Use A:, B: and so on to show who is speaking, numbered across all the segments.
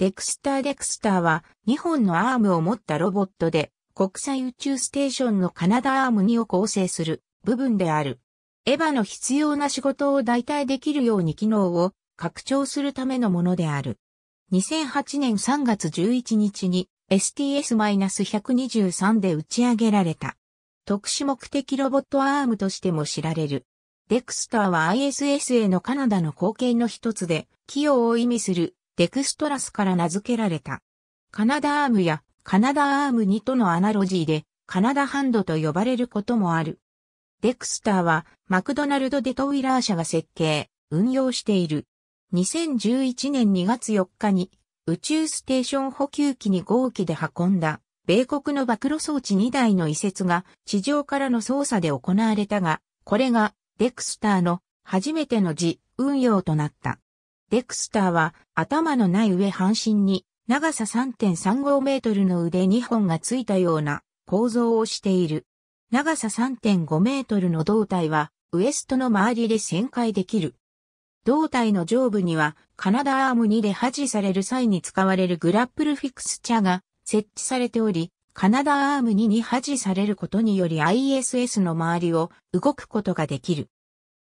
A: デクスター・デクスターは2本のアームを持ったロボットで国際宇宙ステーションのカナダアーム2を構成する部分である。エヴァの必要な仕事を代替できるように機能を拡張するためのものである。2008年3月11日に STS-123 で打ち上げられた。特殊目的ロボットアームとしても知られる。デクスターは ISS へのカナダの貢献の一つで、器用を意味するデクストラスから名付けられた。カナダアームやカナダアーム2とのアナロジーでカナダハンドと呼ばれることもある。デクスターはマクドナルド・デトウィラー社が設計、運用している。2011年2月4日に宇宙ステーション補給機に合機で運んだ米国の暴露装置2台の移設が地上からの操作で行われたが、これがデクスターの初めての自運用となった。デクスターは頭のない上半身に長さ3.35メートルの腕2本がついたような構造をしている。長さ3.5メートルの胴体はウエストの周りで旋回できる。胴体の上部にはカナダアーム2で破持される際に使われるグラップルフィクスチャが設置されており、カナダアーム2に破持されることにより ISS の周りを動くことができる。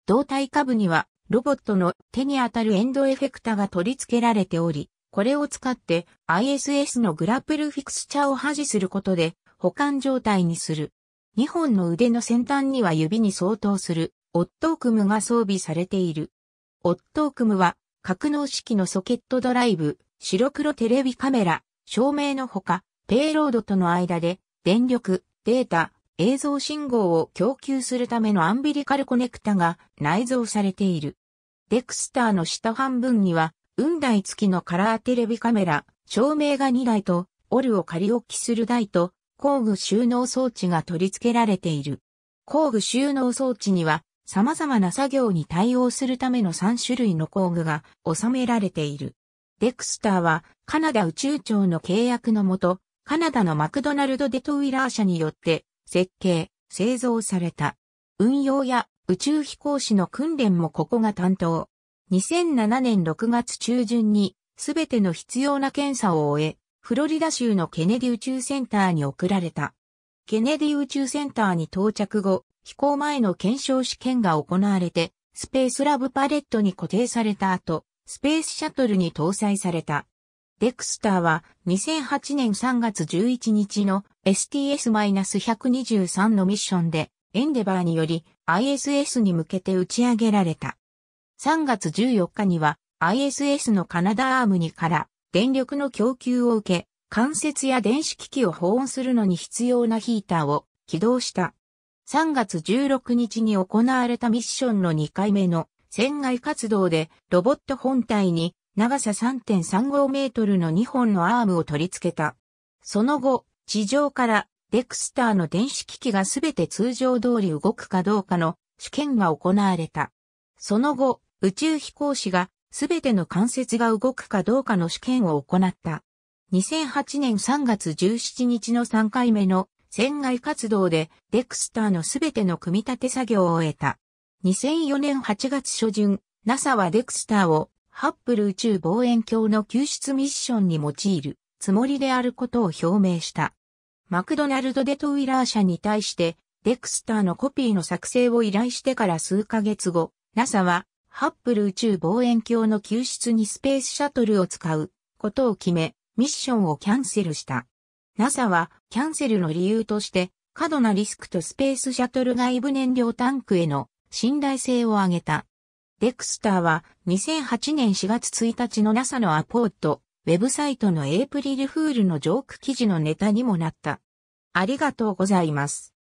A: 胴体下部にはロボットの手に当たるエンドエフェクタが取り付けられており、これを使って ISS のグラップルフィクスチャを破持することで保管状態にする。2本の腕の先端には指に相当するオットークムが装備されている。オットークムは格納式のソケットドライブ、白黒テレビカメラ、照明のほか、ペイロードとの間で電力、データ、映像信号を供給するためのアンビリカルコネクタが内蔵されている。デクスターの下半分には、雲台付きのカラーテレビカメラ、照明が2台と、オルを仮置きする台と、工具収納装置が取り付けられている。工具収納装置には、様々な作業に対応するための3種類の工具が収められている。デクスターは、カナダ宇宙庁の契約のもと、カナダのマクドナルド・デトウィラー社によって設計、製造された。運用や宇宙飛行士の訓練もここが担当。2007年6月中旬にすべての必要な検査を終え、フロリダ州のケネディ宇宙センターに送られた。ケネディ宇宙センターに到着後、飛行前の検証試験が行われて、スペースラブパレットに固定された後、スペースシャトルに搭載された。デクスターは2008年3月11日の STS-123 のミッションで、エンデバーにより ISS に向けて打ち上げられた。3月14日には ISS のカナダアームにから電力の供給を受け、関節や電子機器を保温するのに必要なヒーターを起動した。3月16日に行われたミッションの2回目の船外活動でロボット本体に長さ3.35メートルの2本のアームを取り付けた。その後、地上からデクスターの電子機器がすべて通常通り動くかどうかの試験が行われた。その後、宇宙飛行士がすべての関節が動くかどうかの試験を行った。2008年3月17日の3回目の船外活動でデクスターのすべての組み立て作業を終えた。2004年8月初旬、NASA はデクスターをハッブル宇宙望遠鏡の救出ミッションに用いるつもりであることを表明した。マクドナルド・デトウィラー社に対して、デクスターのコピーの作成を依頼してから数ヶ月後、NASA は、ハッブル宇宙望遠鏡の救出にスペースシャトルを使うことを決め、ミッションをキャンセルした。NASA は、キャンセルの理由として、過度なリスクとスペースシャトル外部燃料タンクへの信頼性を上げた。デクスターは2008年4月1日の NASA のアポートウェブサイトのエイプリルフールのジョーク記事のネタにもなった。ありがとうございます。